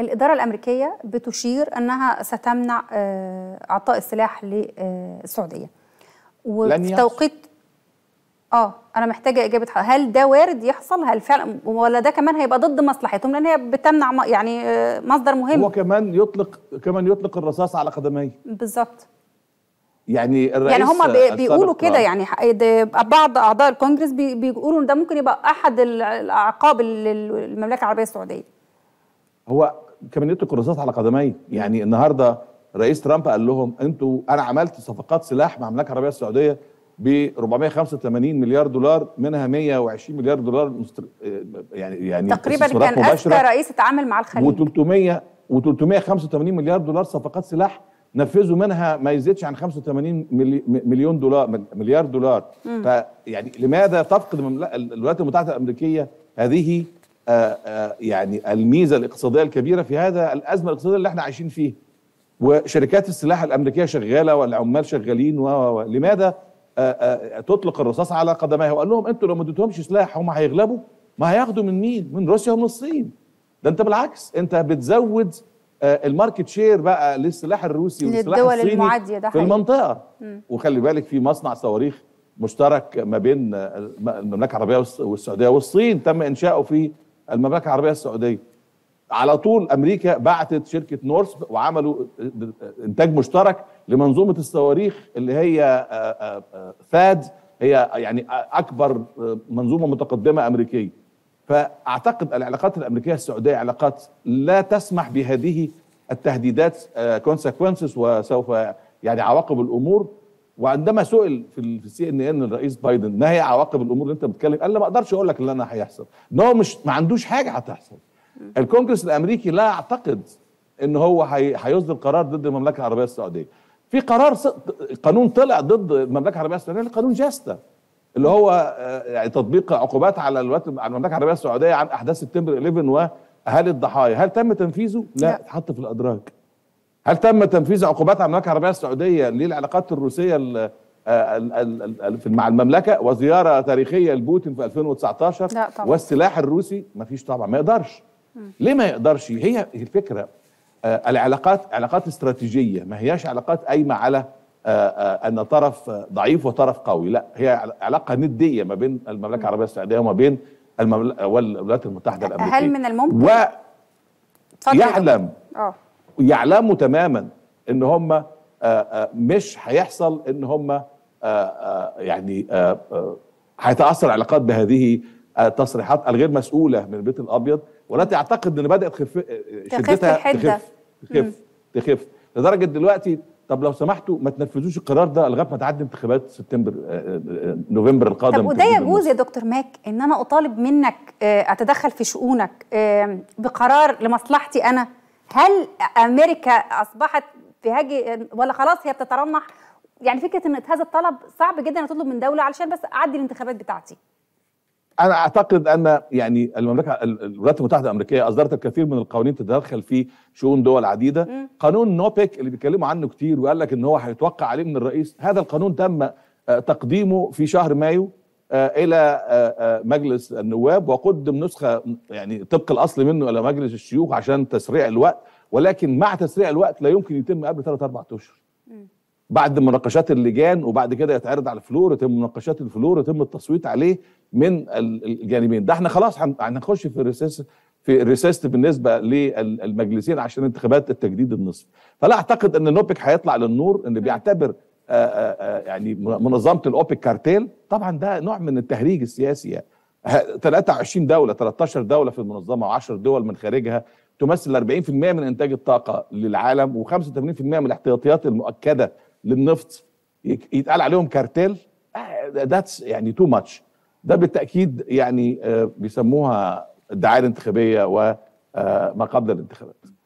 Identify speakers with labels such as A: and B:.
A: الإدارة الأمريكية بتشير أنها ستمنع آه، إعطاء السلاح للسعودية وفي توقيت اه انا محتاجه اجابه حق. هل ده وارد يحصل هل فعلا ولا ده كمان هيبقى ضد مصلحتهم لان هي بتمنع يعني آه، مصدر مهم هو
B: كمان يطلق كمان يطلق الرصاص على قدميه بالظبط يعني الرئيس يعني هم بيقولوا كده نعم.
A: يعني بعض اعضاء الكونجرس بيقولوا ان ده ممكن يبقى احد الاعقاب للمملكه العربيه السعوديه
B: هو كابينته الكراسات على قدمي يعني النهارده رئيس ترامب قال لهم انتوا انا عملت صفقات سلاح مع المملكه العربيه السعوديه ب 485 مليار دولار منها 120 مليار دولار مستر... آه، يعني يعني تقريبا كان اكثر رئيس
A: اتعامل مع الخليج
B: و300 و385 مليار دولار صفقات سلاح نفذوا منها ما يزيدش عن 85 ملي... مليون دولار مليار دولار فيعني لماذا تفقد الولايات المتحده الامريكيه هذه آه، آه، يعني الميزه الاقتصاديه الكبيره في هذا الازمه الاقتصاديه اللي احنا عايشين فيها وشركات السلاح الامريكيه شغاله والعمال شغالين ولماذا آه، تطلق الرصاص على قدميها وقال لهم انتوا لو ما اديتهمش سلاح هم هيغلبوا ما هياخدوا من مين من روسيا ومن الصين ده انت بالعكس انت بتزود الماركت شير بقى للسلاح الروسي والسلاح الصيني المعادية ده في المنطقه وخلي بالك في مصنع صواريخ مشترك ما بين المملكه العربيه والسعوديه والصين تم انشاؤه في المملكه العربيه السعوديه على طول امريكا بعتت شركه نورث وعملوا انتاج مشترك لمنظومه الصواريخ اللي هي ثاد آه، آه، آه، هي يعني اكبر منظومه متقدمه امريكيه فاعتقد العلاقات الامريكيه السعوديه علاقات لا تسمح بهذه التهديدات كونسيكونسز وسوف يعني عواقب الامور وعندما سئل في السي ان ان الرئيس بايدن ما هي عواقب الامور اللي انت بتتكلم قال لا ما اقدرش اقول لك اللي انا هيحصل ان هو مش ما عندوش حاجه هتحصل الكونجرس الامريكي لا يعتقد ان هو هيصدر قرار ضد المملكه العربيه السعوديه في قرار قانون طلع ضد المملكه العربيه السعوديه قانون جاستا اللي هو آه، يعني تطبيق عقوبات على الولايات على المملكه العربيه السعوديه عن احداث سبتمبر 11 واهالي الضحايا هل تم تنفيذه لا اتحط في الادراج هل تم تنفيذ عقوبات على المملكه العربيه السعوديه للعلاقات الروسيه آه، مع المملكه وزياره تاريخيه لبوتين في 2019 لا طبعا. والسلاح الروسي ما فيش طبعا ما يقدرش ليه ما يقدرش هي الفكره آه، العلاقات علاقات استراتيجيه ما هياش علاقات قايمه على آه، ان طرف ضعيف وطرف قوي لا هي علاقه نديه ما بين المملكه العربيه السعوديه وما بين المملكه والولايات المتحده الامريكيه هل من الممكن و يعلم اه يعلموا تماما ان هم آه، آه، مش هيحصل ان هم آه، يعني هيتاثر العلاقات بهذه التصريحات الغير مسؤوله من البيت الابيض والتي اعتقد ان بدات خف... شدتها تخف تخف تخف, تخف. لدرجه دلوقتي طب لو سمحتوا ما تنفذوش القرار ده لغايه ما تعدي انتخابات سبتمبر نوفمبر القادم طب وده يجوز يا
A: دكتور ماك ان انا اطالب منك اتدخل في شؤونك بقرار لمصلحتي انا هل امريكا اصبحت بهاجي ولا خلاص هي بتترنح يعني فكره ان هذا الطلب صعب جدا تطلب من دوله علشان بس اعدي الانتخابات بتاعتي
B: انا اعتقد ان يعني المملكه الولايات المتحده الامريكيه اصدرت الكثير من القوانين تتدخل في شؤون دول عديده م. قانون نوبيك اللي بيتكلموا عنه كتير وقال لك ان هو هيتوقع عليه من الرئيس هذا القانون تم آه، تقديمه في شهر مايو آه، الى آه، آه، مجلس النواب وقدم نسخه يعني طبق الاصل منه الى مجلس الشيوخ عشان تسريع الوقت ولكن مع تسريع الوقت لا يمكن يتم قبل ثلاث اربع اشهر بعد مناقشات اللجان وبعد كده يتعرض على الفلور يتم مناقشات الفلور يتم التصويت عليه من الجانبين ده احنا خلاص هنخش في الريسيس في الريسيست بالنسبه للمجلسين عشان انتخابات التجديد النصف فلا اعتقد ان نوبك هيطلع للنور ان بيعتبر آه، آه، آه، يعني منظمه الاوبك كارتيل طبعا ده نوع من التهريج السياسي يعني 23 دوله 13 دوله في المنظمه و10 دول من خارجها تمثل 40% من انتاج الطاقه للعالم و85% من الاحتياطيات المؤكده للنفط يتقال عليهم كارتيل ذاتس يعني تو ماتش ده بالتاكيد يعني بيسموها الدعايه الانتخابيه وما قبل الانتخابات